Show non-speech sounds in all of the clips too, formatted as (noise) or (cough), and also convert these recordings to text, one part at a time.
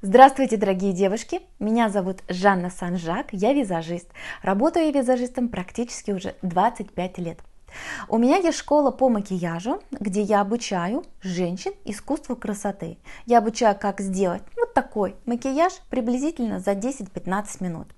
Здравствуйте, дорогие девушки! Меня зовут Жанна Санжак, я визажист. Работаю я визажистом практически уже 25 лет. У меня есть школа по макияжу, где я обучаю женщин искусству красоты. Я обучаю, как сделать вот такой макияж приблизительно за 10-15 минут.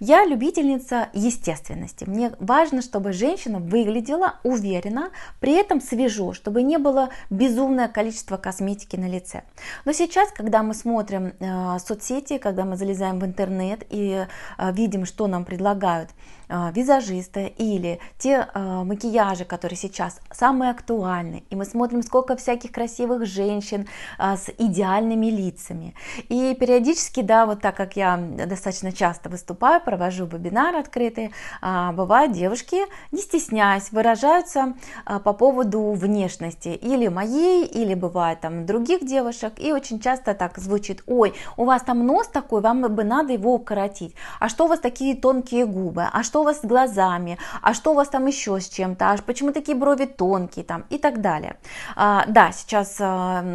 Я любительница естественности. Мне важно, чтобы женщина выглядела уверенно, при этом свежо, чтобы не было безумное количество косметики на лице. Но сейчас, когда мы смотрим э, соцсети, когда мы залезаем в интернет и э, видим, что нам предлагают э, визажисты или те макияжи, которые сейчас самые актуальны, и мы смотрим, сколько всяких красивых женщин с идеальными лицами. И периодически, да, вот так как я достаточно часто выступаю выступаю, провожу вебинары открытые, а, бывают девушки, не стесняясь, выражаются а, по поводу внешности, или моей, или бывает там других девушек, и очень часто так звучит, ой, у вас там нос такой, вам бы надо его укоротить, а что у вас такие тонкие губы, а что у вас с глазами, а что у вас там еще с чем-то, а почему такие брови тонкие там и так далее. А, да, сейчас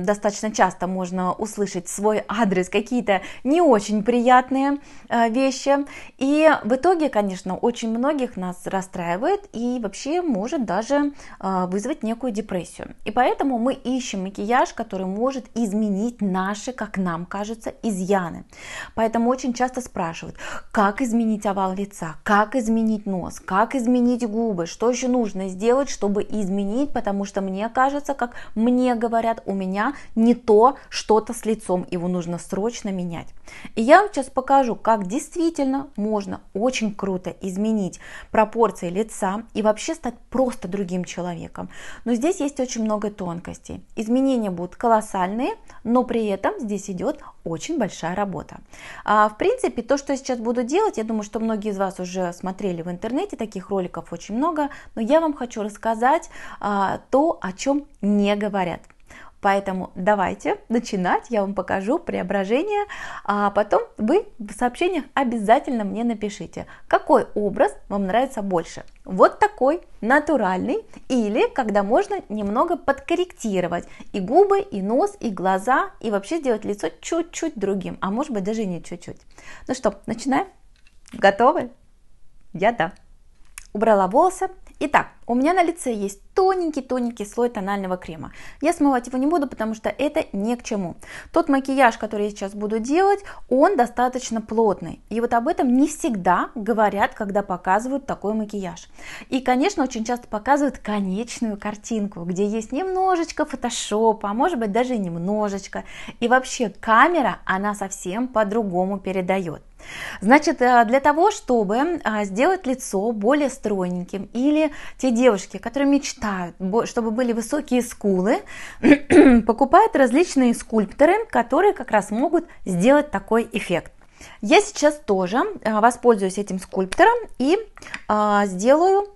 достаточно часто можно услышать свой адрес какие-то не очень приятные а, вещи, и в итоге, конечно, очень многих нас расстраивает и вообще может даже а, вызвать некую депрессию. И поэтому мы ищем макияж, который может изменить наши, как нам кажется, изъяны. Поэтому очень часто спрашивают, как изменить овал лица, как изменить нос, как изменить губы, что еще нужно сделать, чтобы изменить, потому что мне кажется, как мне говорят, у меня не то что-то с лицом, его нужно срочно менять. И я вам сейчас покажу, как действительно можно, можно очень круто изменить пропорции лица и вообще стать просто другим человеком. Но здесь есть очень много тонкостей. Изменения будут колоссальные, но при этом здесь идет очень большая работа. А, в принципе, то, что я сейчас буду делать, я думаю, что многие из вас уже смотрели в интернете, таких роликов очень много, но я вам хочу рассказать а, то, о чем не говорят. Поэтому давайте начинать, я вам покажу преображение, а потом вы в сообщениях обязательно мне напишите, какой образ вам нравится больше. Вот такой, натуральный, или когда можно немного подкорректировать и губы, и нос, и глаза, и вообще сделать лицо чуть-чуть другим, а может быть даже не чуть-чуть. Ну что, начинаем? Готовы? Я да. Убрала волосы, Итак, у меня на лице есть тоненький-тоненький слой тонального крема. Я смывать его не буду, потому что это ни к чему. Тот макияж, который я сейчас буду делать, он достаточно плотный. И вот об этом не всегда говорят, когда показывают такой макияж. И, конечно, очень часто показывают конечную картинку, где есть немножечко фотошопа, а может быть даже немножечко. И вообще камера, она совсем по-другому передает. Значит, э, для того, чтобы а, сделать лицо более стройненьким, или те девушки, которые мечтают, чтобы были высокие скулы, (clears throat) покупают различные скульпторы, которые как раз могут сделать такой эффект. Я сейчас тоже а, воспользуюсь этим скульптором и а, сделаю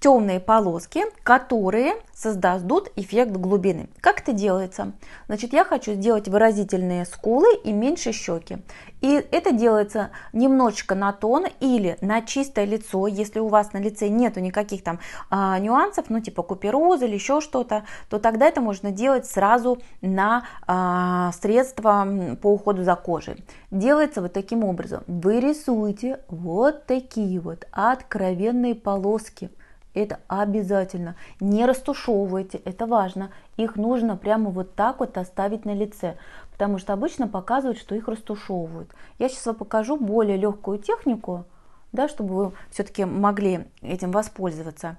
темные полоски, которые создадут эффект глубины. Как это делается? Значит, я хочу сделать выразительные скулы и меньше щеки. И это делается немножечко на тон или на чистое лицо, если у вас на лице нету никаких там а, нюансов, ну типа купероза или еще что-то, то тогда это можно делать сразу на а, средства по уходу за кожей. Делается вот таким образом. Вы рисуете вот такие вот откровенные полоски это обязательно. Не растушевывайте, это важно. Их нужно прямо вот так вот оставить на лице, потому что обычно показывают, что их растушевывают. Я сейчас вам покажу более легкую технику, да, чтобы вы все-таки могли этим воспользоваться.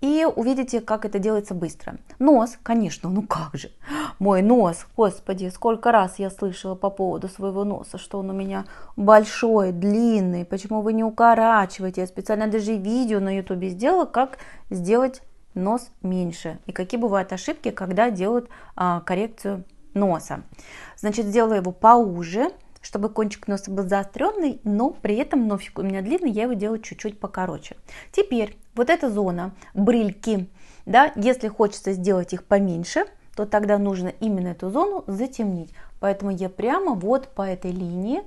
И увидите, как это делается быстро. Нос, конечно, ну как же. Мой нос, господи, сколько раз я слышала по поводу своего носа, что он у меня большой, длинный, почему вы не укорачиваете. Я специально даже видео на ютубе сделала, как сделать нос меньше. И какие бывают ошибки, когда делают а, коррекцию носа. Значит, сделала его поуже, чтобы кончик носа был заостренный, но при этом носик у меня длинный, я его делаю чуть-чуть покороче. Теперь вот эта зона, брыльки, да, если хочется сделать их поменьше, то тогда нужно именно эту зону затемнить. Поэтому я прямо вот по этой линии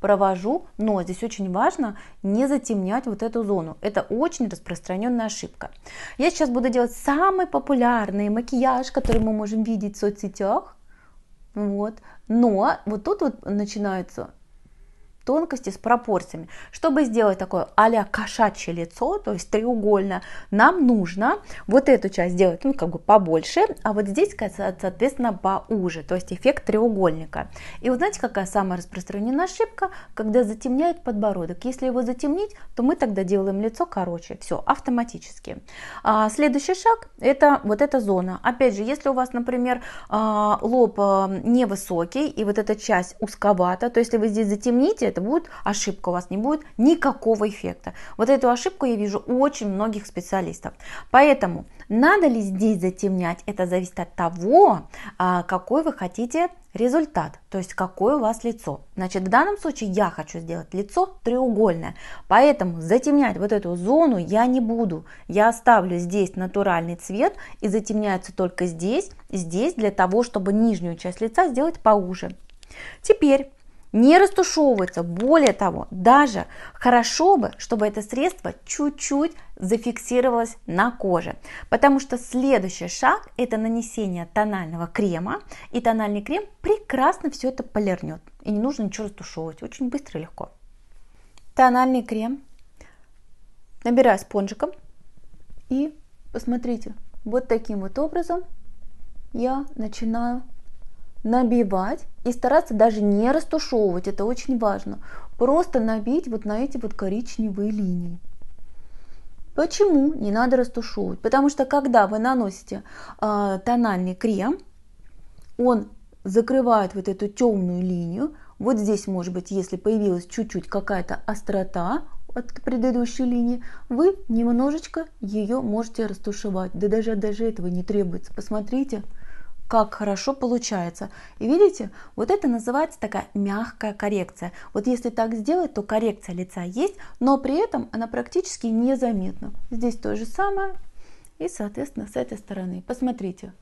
провожу, но здесь очень важно не затемнять вот эту зону. Это очень распространенная ошибка. Я сейчас буду делать самый популярный макияж, который мы можем видеть в соцсетях. Вот. Но вот тут вот начинается тонкости с пропорциями. Чтобы сделать такое а-ля кошачье лицо, то есть треугольное, нам нужно вот эту часть сделать, ну, как бы побольше, а вот здесь, соответственно, поуже, то есть эффект треугольника. И вот знаете, какая самая распространенная ошибка? Когда затемняют подбородок. Если его затемнить, то мы тогда делаем лицо короче, все, автоматически. А, следующий шаг – это вот эта зона. Опять же, если у вас, например, а, лоб а, невысокий, и вот эта часть узковата, то если вы здесь затемните, это будет ошибка, у вас не будет никакого эффекта. Вот эту ошибку я вижу у очень многих специалистов. Поэтому надо ли здесь затемнять, это зависит от того, а, какой вы хотите результат, то есть какое у вас лицо. Значит, в данном случае я хочу сделать лицо треугольное, поэтому затемнять вот эту зону я не буду. Я оставлю здесь натуральный цвет и затемняется только здесь, здесь для того, чтобы нижнюю часть лица сделать поуже. Теперь не растушевывается, Более того, даже хорошо бы, чтобы это средство чуть-чуть зафиксировалось на коже, потому что следующий шаг это нанесение тонального крема, и тональный крем прекрасно все это полирнет, и не нужно ничего растушевывать, очень быстро и легко. Тональный крем набираю спонжиком и посмотрите, вот таким вот образом я начинаю набивать и стараться даже не растушевывать, это очень важно. Просто набить вот на эти вот коричневые линии. Почему не надо растушевывать? Потому что когда вы наносите э, тональный крем, он закрывает вот эту темную линию. Вот здесь, может быть, если появилась чуть-чуть какая-то острота от предыдущей линии, вы немножечко ее можете растушевать. Да даже, даже этого не требуется. Посмотрите, как хорошо получается. И видите, вот это называется такая мягкая коррекция. Вот если так сделать, то коррекция лица есть, но при этом она практически незаметна. Здесь то же самое и, соответственно, с этой стороны. Посмотрите.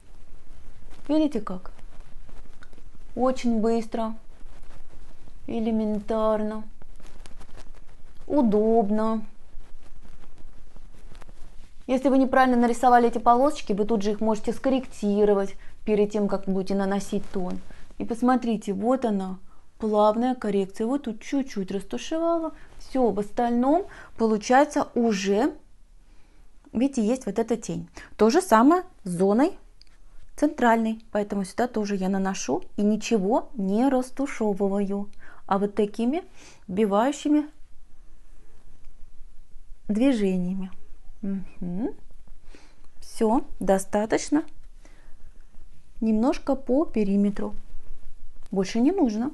Видите как? Очень быстро, элементарно, удобно. Если вы неправильно нарисовали эти полосочки, вы тут же их можете скорректировать перед тем, как будете наносить тон. И посмотрите, вот она, плавная коррекция. Вот тут чуть-чуть растушевала. Все, в остальном получается уже, видите, есть вот эта тень. То же самое с зоной центральной. Поэтому сюда тоже я наношу и ничего не растушевываю. А вот такими вбивающими движениями. Угу. Все, достаточно немножко по периметру. Больше не нужно.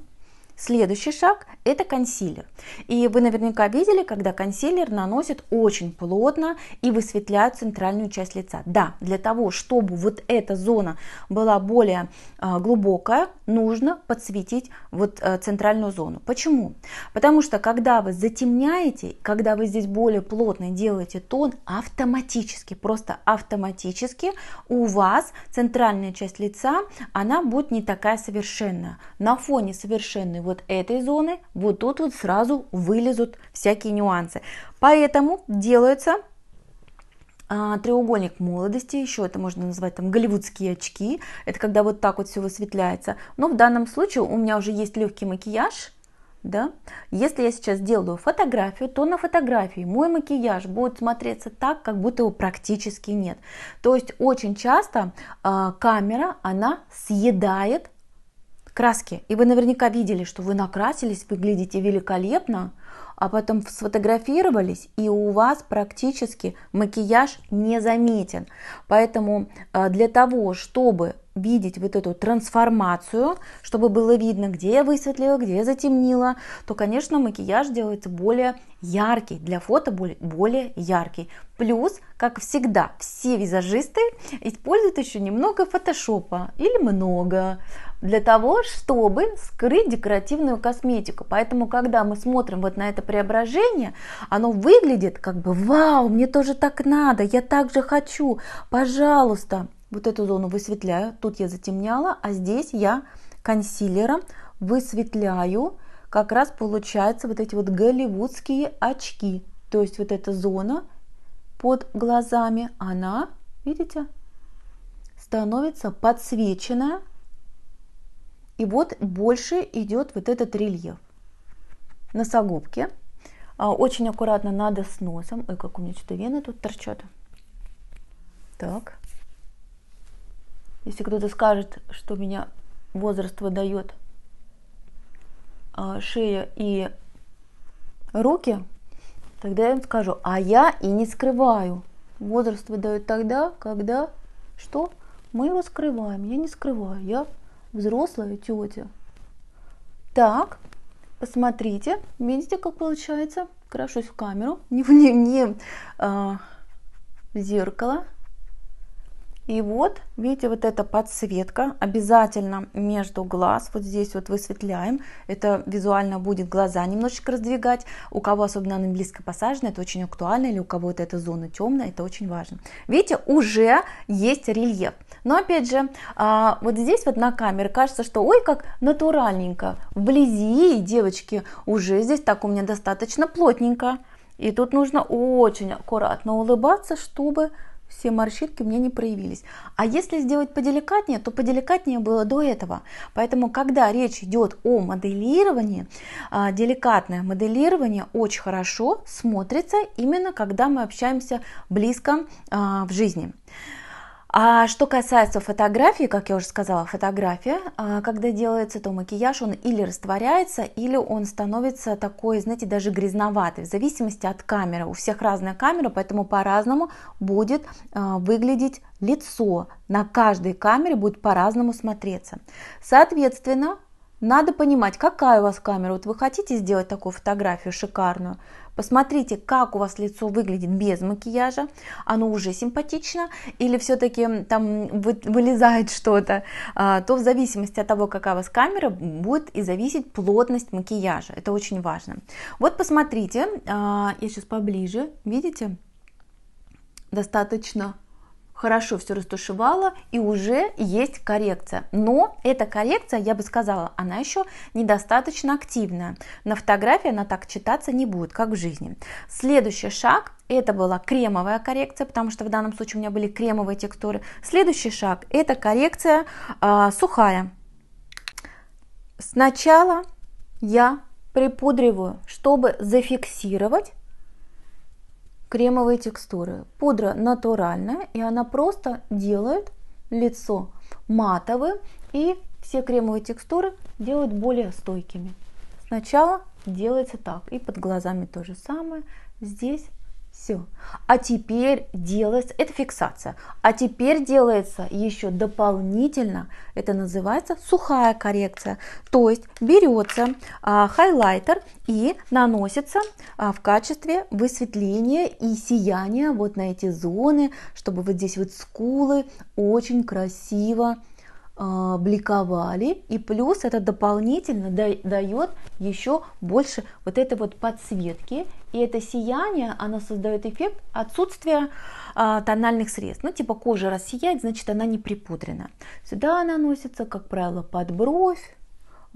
Следующий шаг – это консилер. И вы наверняка видели, когда консилер наносит очень плотно и высветляют центральную часть лица. Да, для того, чтобы вот эта зона была более а, глубокая, нужно подсветить вот а, центральную зону. Почему? Потому что когда вы затемняете, когда вы здесь более плотно делаете тон, автоматически, просто автоматически у вас центральная часть лица, она будет не такая совершенная. На фоне совершенной вот этой зоны, вот тут вот сразу вылезут всякие нюансы. Поэтому делается а, треугольник молодости, еще это можно назвать там голливудские очки, это когда вот так вот все высветляется. Но в данном случае у меня уже есть легкий макияж, да? Если я сейчас делаю фотографию, то на фотографии мой макияж будет смотреться так, как будто его практически нет. То есть очень часто э, камера, она съедает краски. И вы наверняка видели, что вы накрасились, выглядите великолепно, а потом сфотографировались, и у вас практически макияж не заметен. Поэтому а, для того, чтобы видеть вот эту трансформацию, чтобы было видно, где я высветлила, где я затемнила, то, конечно, макияж делается более яркий, для фото более, более яркий. Плюс, как всегда, все визажисты используют еще немного фотошопа или много, для того, чтобы скрыть декоративную косметику. Поэтому, когда мы смотрим вот на это преображение, оно выглядит как бы «Вау, мне тоже так надо, я так же хочу, пожалуйста». Вот эту зону высветляю, тут я затемняла, а здесь я консилером высветляю, как раз получается вот эти вот голливудские очки. То есть вот эта зона под глазами, она, видите, становится подсвеченная, и вот больше идет вот этот рельеф. Носогубки. А, очень аккуратно надо с носом. Ой, как у меня что-то вены тут торчат. Так. Если кто-то скажет, что меня возраст выдает а, шея и руки, тогда я им скажу, а я и не скрываю. Возраст выдает тогда, когда что? Мы его скрываем. Я не скрываю. Я взрослая тетя. Так, посмотрите, видите, как получается? Крашусь в камеру, (laughs) не, не, не а, в зеркало, и вот, видите, вот эта подсветка обязательно между глаз, вот здесь вот высветляем. Это визуально будет глаза немножечко раздвигать. У кого особенно она близко посажена, это очень актуально, или у кого вот эта зона темная, это очень важно. Видите, уже есть рельеф. Но опять же, а, вот здесь вот на камере кажется, что ой, как натуральненько. Вблизи, девочки, уже здесь так у меня достаточно плотненько. И тут нужно очень аккуратно улыбаться, чтобы все морщинки у меня не проявились. А если сделать поделикатнее, то поделикатнее было до этого. Поэтому, когда речь идет о моделировании, а, деликатное моделирование очень хорошо смотрится именно когда мы общаемся близко а, в жизни. А что касается фотографии, как я уже сказала, фотография, а, когда делается, то макияж, он или растворяется, или он становится такой, знаете, даже грязноватый, в зависимости от камеры. У всех разная камера, поэтому по-разному будет а, выглядеть лицо. На каждой камере будет по-разному смотреться. Соответственно, надо понимать, какая у вас камера. Вот вы хотите сделать такую фотографию шикарную, Посмотрите, как у вас лицо выглядит без макияжа. Оно уже симпатично или все-таки там вылезает что-то. А, то в зависимости от того, какая у вас камера, будет и зависеть плотность макияжа. Это очень важно. Вот посмотрите, а, я сейчас поближе, видите? Достаточно хорошо все растушевала и уже есть коррекция. Но эта коррекция, я бы сказала, она еще недостаточно активная. На фотографии она так читаться не будет, как в жизни. Следующий шаг это была кремовая коррекция, потому что в данном случае у меня были кремовые текстуры. Следующий шаг это коррекция э, сухая. Сначала я припудриваю, чтобы зафиксировать кремовые текстуры. Пудра натуральная, и она просто делает лицо матовым, и все кремовые текстуры делают более стойкими. Сначала делается так, и под глазами то же самое. Здесь все. А теперь делается, это фиксация, а теперь делается еще дополнительно, это называется сухая коррекция. То есть берется а, хайлайтер и наносится а, в качестве высветления и сияния вот на эти зоны, чтобы вот здесь вот скулы очень красиво а, бликовали, и плюс это дополнительно дает еще больше вот этой вот подсветки, и это сияние, она создает эффект отсутствия а, тональных средств. Ну, типа кожа рассияет, значит она не припудрена. Сюда наносится, как правило, под бровь,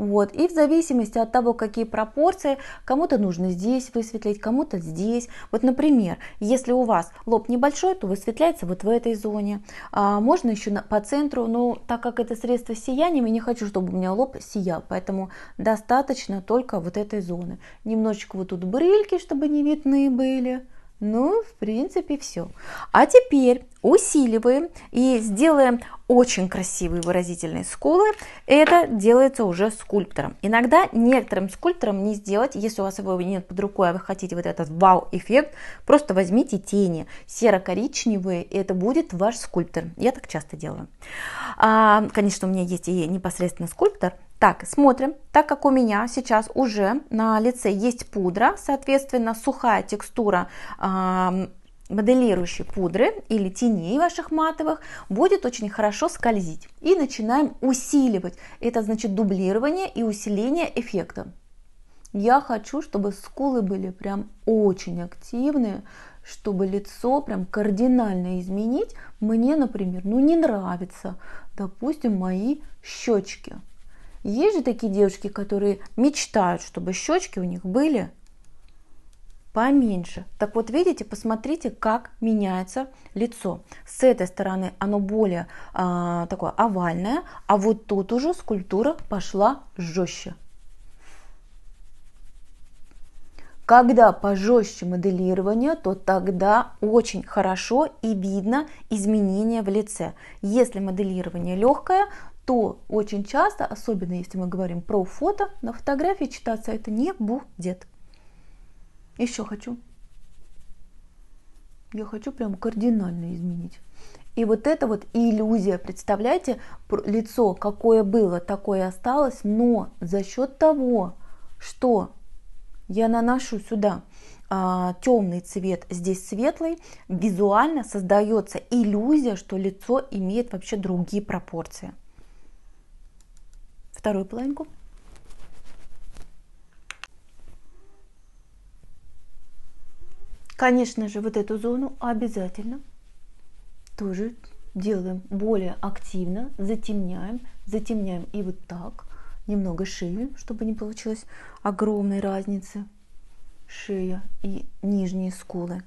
вот. И в зависимости от того, какие пропорции, кому-то нужно здесь высветлить, кому-то здесь. Вот, например, если у вас лоб небольшой, то высветляется вот в этой зоне. А можно еще по центру, но так как это средство с сиянием, я не хочу, чтобы у меня лоб сиял, поэтому достаточно только вот этой зоны. Немножечко вот тут брыльки, чтобы не видны были. Ну, в принципе, все. А теперь усиливаем и сделаем очень красивые выразительные скулы. Это делается уже скульптором. Иногда некоторым скульпторам не сделать, если у вас его нет под рукой, а вы хотите вот этот вау-эффект, просто возьмите тени серо-коричневые, и это будет ваш скульптор. Я так часто делаю. А, конечно, у меня есть и непосредственно скульптор, так, смотрим. Так как у меня сейчас уже на лице есть пудра, соответственно, сухая текстура э, моделирующей пудры или теней ваших матовых будет очень хорошо скользить. И начинаем усиливать. Это значит дублирование и усиление эффекта. Я хочу, чтобы скулы были прям очень активные, чтобы лицо прям кардинально изменить. Мне, например, ну не нравятся, допустим, мои щечки. Есть же такие девушки, которые мечтают, чтобы щечки у них были поменьше. Так вот, видите, посмотрите, как меняется лицо. С этой стороны оно более а, такое овальное, а вот тут уже скульптура пошла жестче. Когда пожестче моделирование, то тогда очень хорошо и видно изменения в лице. Если моделирование легкое, то очень часто, особенно если мы говорим про фото, на фотографии читаться это не будет. Еще хочу. Я хочу прям кардинально изменить. И вот это вот иллюзия, представляете, лицо какое было, такое осталось, но за счет того, что я наношу сюда а, темный цвет, здесь светлый, визуально создается иллюзия, что лицо имеет вообще другие пропорции вторую половинку. Конечно же, вот эту зону обязательно тоже делаем более активно, затемняем, затемняем и вот так, немного шею, чтобы не получилось огромной разницы шея и нижние скулы.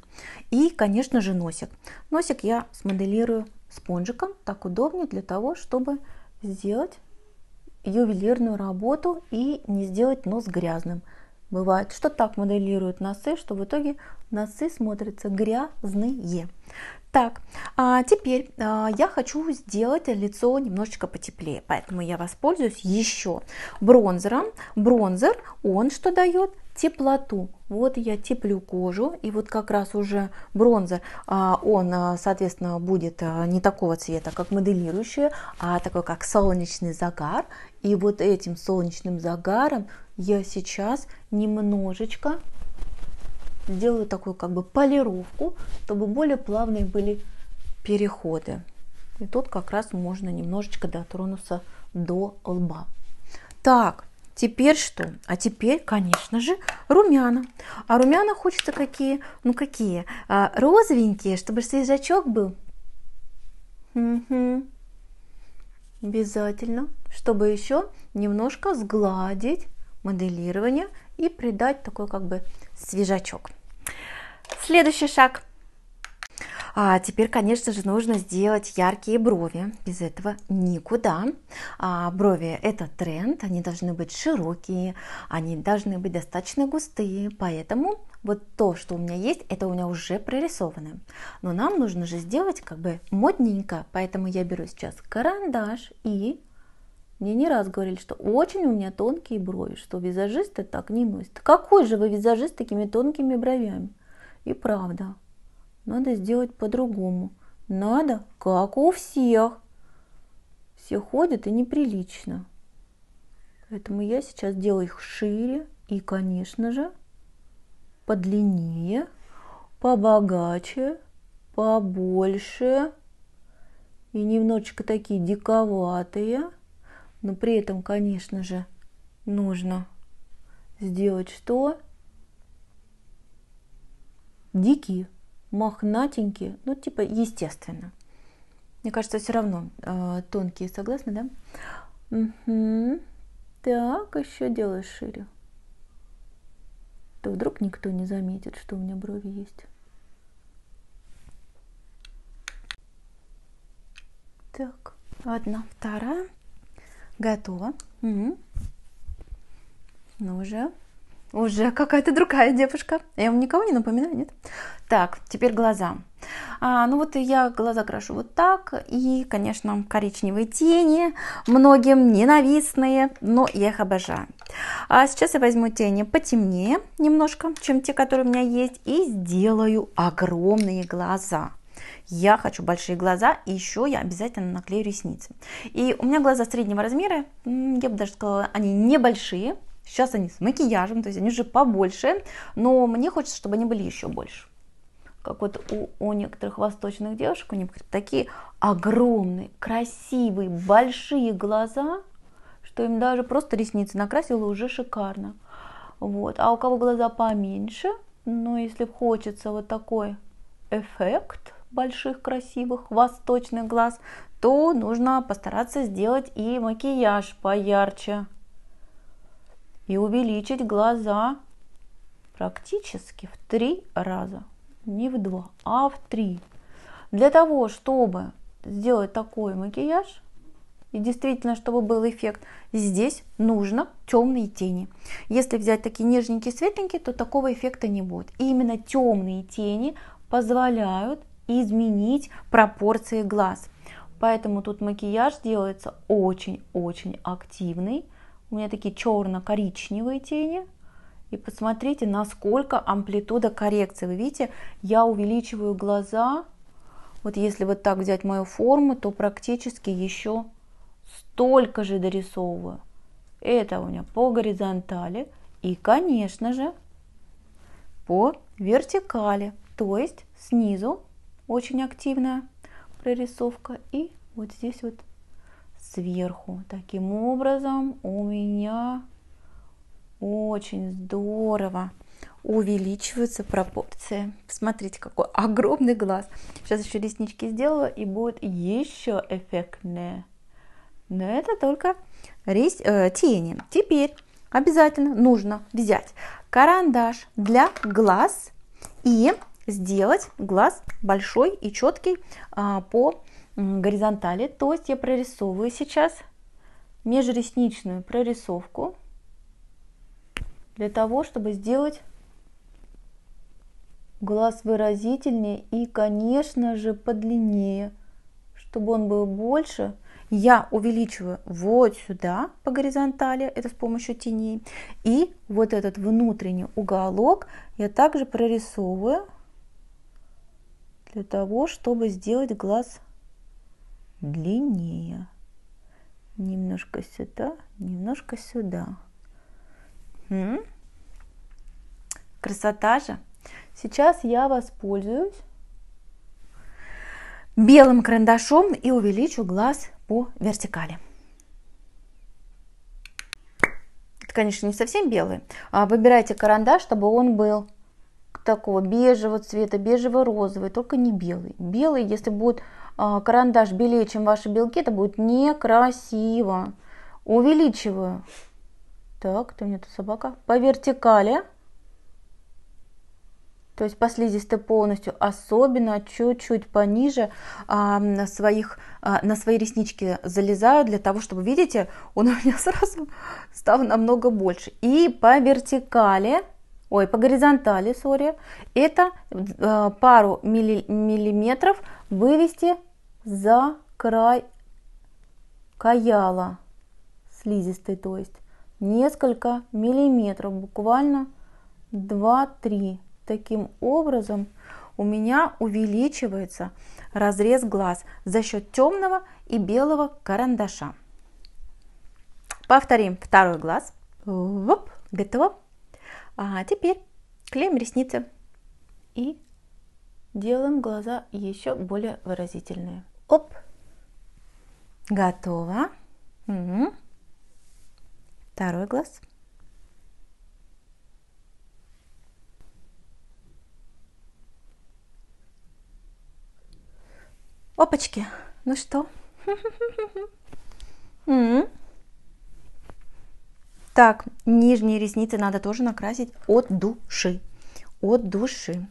И, конечно же, носик. Носик я смоделирую спонжиком, так удобнее для того, чтобы сделать ювелирную работу и не сделать нос грязным. Бывает, что так моделируют носы, что в итоге носы смотрятся грязные. Так, а теперь а, я хочу сделать лицо немножечко потеплее, поэтому я воспользуюсь еще бронзером. Бронзер, он что дает? Теплоту. Вот я теплю кожу, и вот как раз уже бронзер, а, он, а, соответственно, будет а, не такого цвета, как моделирующий, а такой, как солнечный загар. И вот этим солнечным загаром я сейчас немножечко сделаю такую как бы полировку, чтобы более плавные были переходы. И тут как раз можно немножечко дотронуться до лба. Так, Теперь что? А теперь, конечно же, румяна. А румяна хочется какие? Ну какие? А, розовенькие, чтобы свежачок был. Угу. Обязательно, чтобы еще немножко сгладить моделирование и придать такой как бы свежачок. Следующий шаг – а теперь, конечно же, нужно сделать яркие брови. Без этого никуда. А брови – это тренд, они должны быть широкие, они должны быть достаточно густые, поэтому вот то, что у меня есть, это у меня уже прорисовано. Но нам нужно же сделать как бы модненько, поэтому я беру сейчас карандаш и мне не раз говорили, что очень у меня тонкие брови, что визажисты так не носят. Какой же вы визажист с такими тонкими бровями? И правда, надо сделать по-другому. Надо, как у всех. Все ходят и неприлично. Поэтому я сейчас делаю их шире и, конечно же, подлиннее, побогаче, побольше и немножечко такие диковатые. Но при этом, конечно же, нужно сделать что? Дикие мохнатенькие, ну типа естественно. Мне кажется, все равно э, тонкие, согласны, да? Угу. Так, еще делаю шире. То вдруг никто не заметит, что у меня брови есть. Так, одна, вторая. Готово. Угу. Ну уже уже какая-то другая девушка. Я вам никого не напоминаю, нет? Так, теперь глаза. А, ну вот я глаза крашу вот так, и, конечно, коричневые тени, многим ненавистные, но я их обожаю. А сейчас я возьму тени потемнее немножко, чем те, которые у меня есть, и сделаю огромные глаза. Я хочу большие глаза, и еще я обязательно наклею ресницы. И у меня глаза среднего размера, я бы даже сказала, они небольшие, Сейчас они с макияжем, то есть они уже побольше, но мне хочется, чтобы они были еще больше. Как вот у, у некоторых восточных девушек, у них такие огромные, красивые, большие глаза, что им даже просто ресницы накрасила уже шикарно. Вот. А у кого глаза поменьше, но ну, если хочется вот такой эффект больших, красивых, восточных глаз, то нужно постараться сделать и макияж поярче и увеличить глаза практически в три раза. Не в два, а в три. Для того, чтобы сделать такой макияж, и действительно, чтобы был эффект, здесь нужно темные тени. Если взять такие нежненькие, светленькие, то такого эффекта не будет. И именно темные тени позволяют изменить пропорции глаз. Поэтому тут макияж делается очень-очень активный, у меня такие черно-коричневые тени. И посмотрите, насколько амплитуда коррекции. Вы видите, я увеличиваю глаза. Вот если вот так взять мою форму, то практически еще столько же дорисовываю. Это у меня по горизонтали и, конечно же, по вертикали. То есть снизу очень активная прорисовка и вот здесь вот сверху. Таким образом у меня очень здорово увеличиваются пропорции. Смотрите, какой огромный глаз. Сейчас еще реснички сделаю, и будет еще эффектнее. Но это только рис, э, тени. Теперь обязательно нужно взять карандаш для глаз и сделать глаз большой и четкий э, а, по горизонтали. То есть я прорисовываю сейчас межресничную прорисовку для того, чтобы сделать глаз выразительнее и, конечно же, подлиннее, чтобы он был больше. Я увеличиваю вот сюда по горизонтали, это с помощью теней, и вот этот внутренний уголок я также прорисовываю для того, чтобы сделать глаз длиннее. Немножко сюда, немножко сюда. М? Красота же. Сейчас я воспользуюсь белым карандашом и увеличу глаз по вертикали. Это, конечно, не совсем белый. А, выбирайте карандаш, чтобы он был такого бежевого цвета, бежево-розовый, только не белый. Белый, если будет а, карандаш белее, чем ваши белки, это будет некрасиво. Увеличиваю. Так, кто у меня тут собака? По вертикали. То есть по слизистой полностью, особенно чуть-чуть пониже а, на, своих, а, на свои реснички залезаю, для того, чтобы, видите, он у меня (laughs) сразу стал намного больше. И по вертикали ой, по горизонтали, сори, это э, пару милли, миллиметров вывести за край каяла слизистой, то есть несколько миллиметров, буквально 2-3. Таким образом у меня увеличивается разрез глаз за счет темного и белого карандаша. Повторим второй глаз. Воп, готово. А теперь клеим ресницы и делаем глаза еще более выразительные. Оп! Готово. Угу. Второй глаз. Опачки, ну что? (laughs) Так, нижние ресницы надо тоже накрасить от души. От души.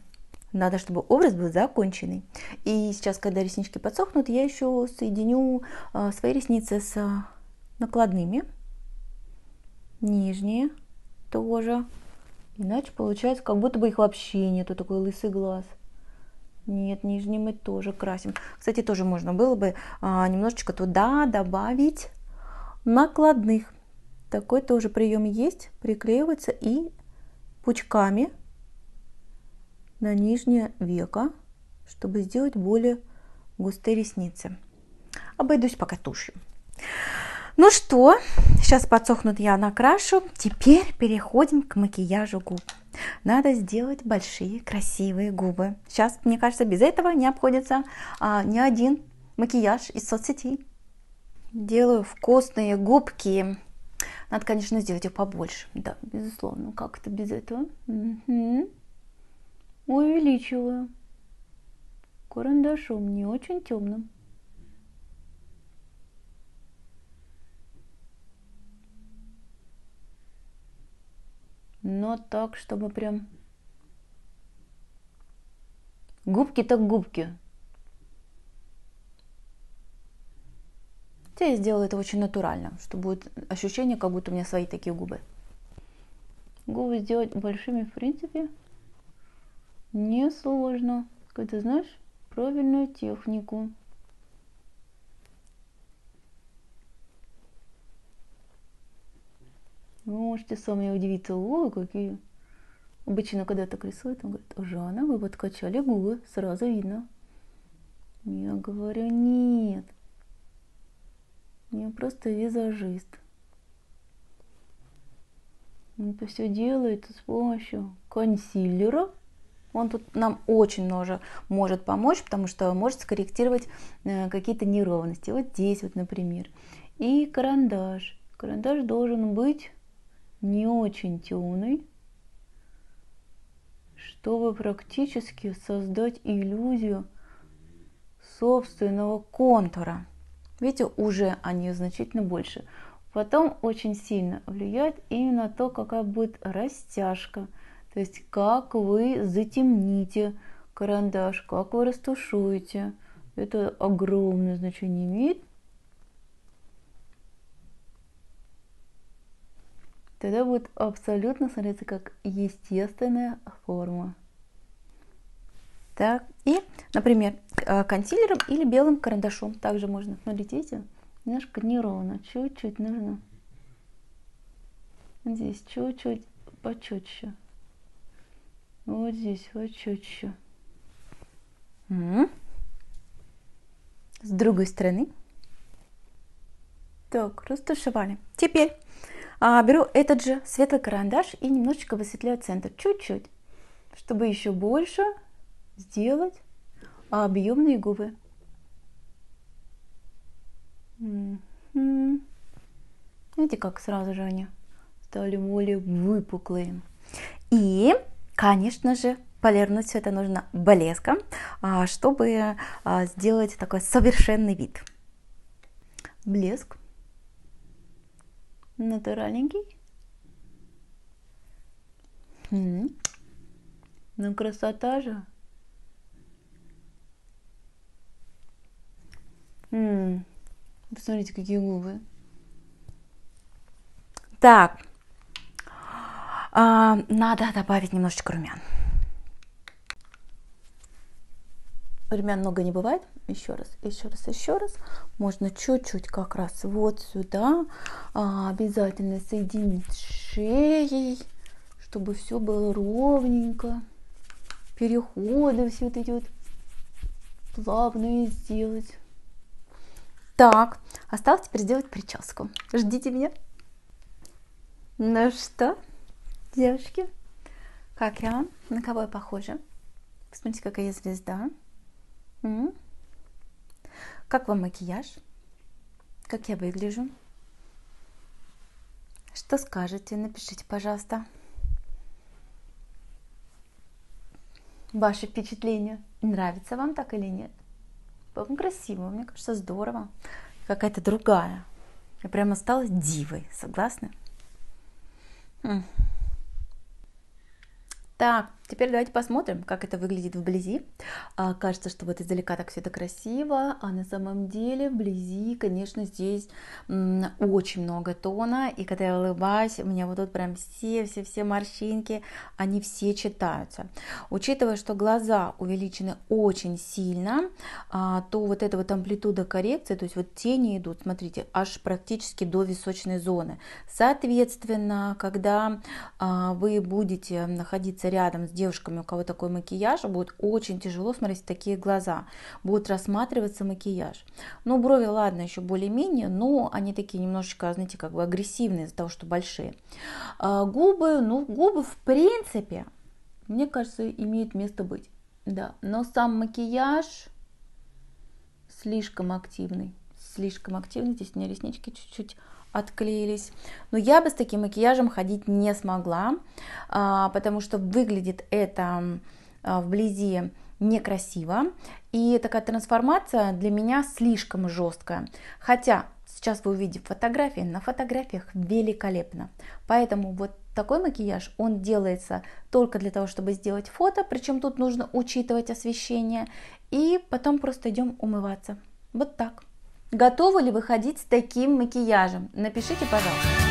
Надо, чтобы образ был законченный. И сейчас, когда реснички подсохнут, я еще соединю а, свои ресницы с а, накладными. Нижние тоже. Иначе получается, как будто бы их вообще нету, такой лысый глаз. Нет, нижний мы тоже красим. Кстати, тоже можно было бы а, немножечко туда добавить накладных. Такой тоже прием есть. Приклеивается и пучками на нижнее веко, чтобы сделать более густые ресницы. Обойдусь пока тушью. Ну что, сейчас подсохнут я накрашу. Теперь переходим к макияжу губ. Надо сделать большие красивые губы. Сейчас, мне кажется, без этого не обходится а, ни один макияж из соцсетей. Делаю вкусные губки надо, конечно, сделать ее побольше. Да, безусловно, как это без этого? Угу. Увеличиваю. Карандашом, не очень темным. Но так, чтобы прям... Губки так губки. Хотя я сделала это очень натурально, что будет ощущение, как будто у меня свои такие губы. Губы сделать большими, в принципе, не сложно, когда знаешь правильную технику. Вы можете сами удивиться, о, какие. Обычно, когда так рисуют, он говорит, Жанна, вы подкачали губы, сразу видно. Я говорю, нет, не просто визажист. Он это все делает с помощью консилера. Он тут нам очень много может помочь, потому что может скорректировать э, какие-то неровности. Вот здесь вот, например. И карандаш. Карандаш должен быть не очень темный, чтобы практически создать иллюзию собственного контура. Видите, уже они значительно больше. Потом очень сильно влияет именно то, какая будет растяжка. То есть как вы затемните карандаш, как вы растушуете. Это огромное значение имеет. Тогда будет абсолютно смотреться как естественная форма. Так, и, например, э, консилером или белым карандашом также можно. Смотрите, ну, видите, немножко неровно, чуть-чуть нужно. Здесь чуть-чуть, почетче. Вот здесь, вот чуть-чуть. С другой стороны. Так, растушевали. Теперь а, беру этот же светлый карандаш и немножечко высветляю центр. Чуть-чуть, чтобы еще больше сделать а объемные губы. Видите, как сразу же они стали более выпуклые. И, конечно же, полирнуть все это нужно блеском, а, чтобы а, сделать такой совершенный вид. Блеск натуральненький. Ну, красота же. М -м, посмотрите, какие губы. Так. А, надо добавить немножечко румян. Румян много не бывает. Еще раз, еще раз, еще раз. Можно чуть-чуть как раз вот сюда. А, обязательно соединить шеей, чтобы все было ровненько. Переходы все вот эти вот плавные сделать. Так, осталось теперь сделать прическу. Ждите меня. Ну что, девушки, как я вам? На кого я похожа? Посмотрите, какая я звезда. М -м. Как вам макияж? Как я выгляжу? Что скажете? Напишите, пожалуйста. Ваши впечатления. Нравится вам так или нет? красиво, мне кажется, здорово. Какая-то другая. Я прямо стала дивой, согласны? Хм. Так, Теперь давайте посмотрим, как это выглядит вблизи. А, кажется, что вот издалека так все это красиво, а на самом деле вблизи, конечно, здесь очень много тона, и когда я улыбаюсь, у меня вот тут прям все-все-все морщинки, они все читаются. Учитывая, что глаза увеличены очень сильно, а, то вот эта вот амплитуда коррекции, то есть вот тени идут, смотрите, аж практически до височной зоны. Соответственно, когда а, вы будете находиться рядом с девушками, у кого такой макияж, будет очень тяжело смотреть в такие глаза. Будет рассматриваться макияж. Ну, брови, ладно, еще более-менее, но они такие немножечко, знаете, как бы агрессивные из-за того, что большие. А губы, ну, губы в принципе, мне кажется, имеют место быть. Да, но сам макияж слишком активный. Слишком активный. Здесь у меня реснички чуть-чуть отклеились. Но я бы с таким макияжем ходить не смогла, а, потому что выглядит это а, вблизи некрасиво. И такая трансформация для меня слишком жесткая. Хотя сейчас вы увидите фотографии, на фотографиях великолепно. Поэтому вот такой макияж, он делается только для того, чтобы сделать фото, причем тут нужно учитывать освещение, и потом просто идем умываться. Вот так. Готовы ли выходить с таким макияжем? Напишите, пожалуйста.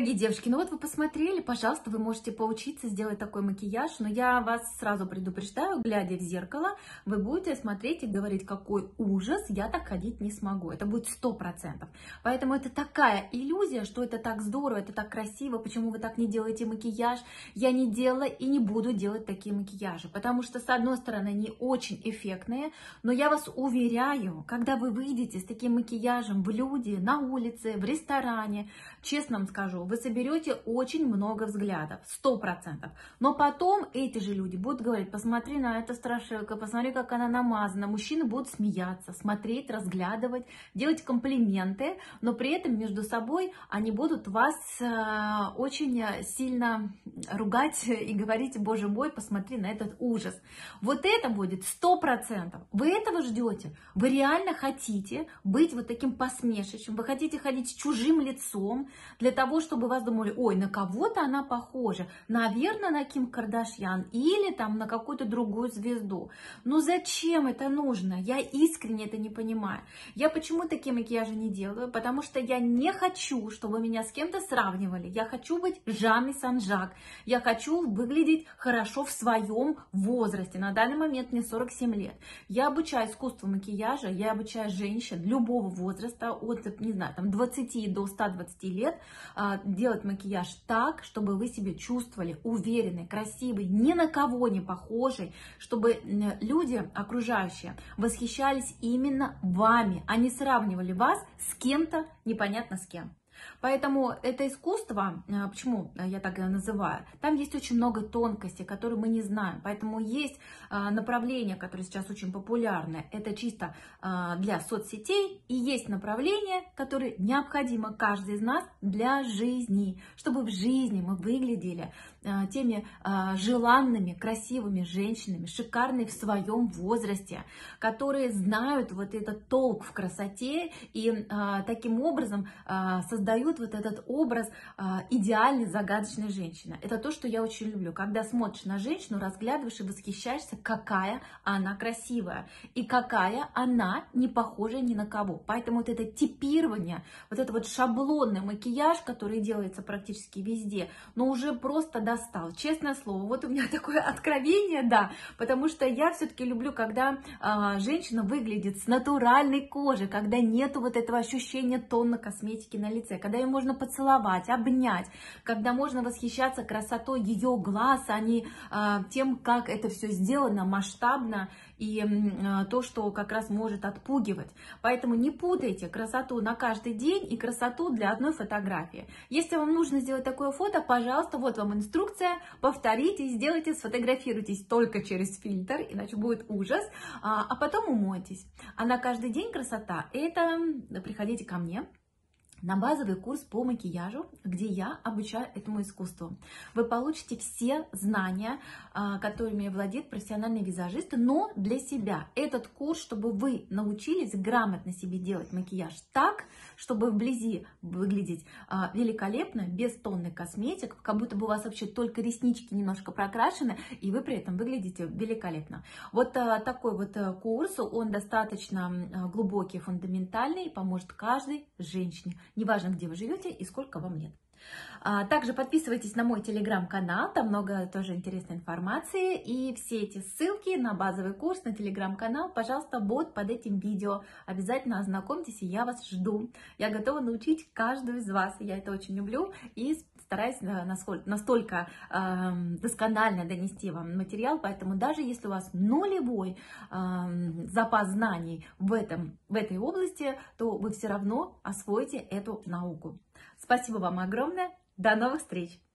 Дорогие девушки, ну вот вы посмотрели, пожалуйста, вы можете поучиться сделать такой макияж, но я вас сразу предупреждаю, глядя в зеркало, вы будете смотреть и говорить, какой ужас, я так ходить не смогу, это будет сто процентов. Поэтому это такая иллюзия, что это так здорово, это так красиво, почему вы так не делаете макияж, я не делала и не буду делать такие макияжи, потому что, с одной стороны, они очень эффектные, но я вас уверяю, когда вы выйдете с таким макияжем в люди, на улице, в ресторане, честно вам скажу, вы соберете очень много взглядов, сто процентов. Но потом эти же люди будут говорить, посмотри на эту страшилку, посмотри, как она намазана. Мужчины будут смеяться, смотреть, разглядывать, делать комплименты, но при этом между собой они будут вас э, очень сильно ругать и говорить, боже мой, посмотри на этот ужас. Вот это будет сто процентов. Вы этого ждете. Вы реально хотите быть вот таким посмешищем, вы хотите ходить с чужим лицом для того, чтобы чтобы вас думали, ой, на кого-то она похожа, наверное, на Ким Кардашьян или там на какую-то другую звезду. Но «Ну зачем это нужно? Я искренне это не понимаю. Я почему такие макияжи не делаю? Потому что я не хочу, чтобы меня с кем-то сравнивали. Я хочу быть Жанной Санжак. Я хочу выглядеть хорошо в своем возрасте. На данный момент мне 47 лет. Я обучаю искусству макияжа, я обучаю женщин любого возраста, от, не знаю, там 20 до 120 лет, а, делать макияж так, чтобы вы себя чувствовали уверенной, красивой, ни на кого не похожей, чтобы люди окружающие восхищались именно вами, а не сравнивали вас с кем-то непонятно с кем. Поэтому это искусство, э, почему э, я так и называю, там есть очень много тонкостей, которые мы не знаем. Поэтому есть э, направления, которые сейчас очень популярны. Это чисто для соцсетей. И есть направления, которые необходимо каждый из нас для жизни, чтобы в жизни мы выглядели Э, теми э, желанными, красивыми женщинами, шикарной в своем возрасте, которые знают вот этот толк в красоте и э, таким образом создают вот этот образ идеальной, загадочной женщины. Это то, что я очень люблю. Когда смотришь на женщину, разглядываешь и восхищаешься, какая она красивая и какая она не похожа ни на кого. Поэтому вот это типирование, вот это вот шаблонный макияж, который делается практически везде, но уже просто достал, честное слово. Вот у меня (laughs) такое откровение, да, потому что я все-таки люблю, когда э, женщина выглядит с натуральной кожи, когда нету вот этого ощущения тонны косметики на лице, когда ее можно поцеловать, обнять, когда можно восхищаться красотой ее глаз, а не э, тем, как это все сделано масштабно и а, то, что как раз может отпугивать. Поэтому не путайте красоту на каждый день и красоту для одной фотографии. Если вам нужно сделать такое фото, пожалуйста, вот вам инструкция, повторите, сделайте, сфотографируйтесь только через фильтр, иначе будет ужас, а, а потом умойтесь. А на каждый день красота – это приходите ко мне, на базовый курс по макияжу, где я обучаю этому искусству. Вы получите все знания, а, которыми владеет профессиональный визажист, но для себя. Этот курс, чтобы вы научились грамотно себе делать макияж так, чтобы вблизи выглядеть а, великолепно, без тонны косметик, как будто бы у вас вообще только реснички немножко прокрашены, и вы при этом выглядите великолепно. Вот а, такой вот э, курс, он достаточно глубокий, фундаментальный, поможет каждой женщине неважно, где вы живете и сколько вам лет. А, также подписывайтесь на мой телеграм-канал, там много тоже интересной информации. И все эти ссылки на базовый курс, на телеграм-канал, пожалуйста, вот под этим видео. Обязательно ознакомьтесь, и я вас жду. Я готова научить каждую из вас, я это очень люблю. И стараюсь насколько, настолько э, досконально донести вам материал, поэтому даже если у вас нулевой э, запас знаний в, этом, в этой области, то вы все равно освоите эту науку. Спасибо вам огромное, до новых встреч!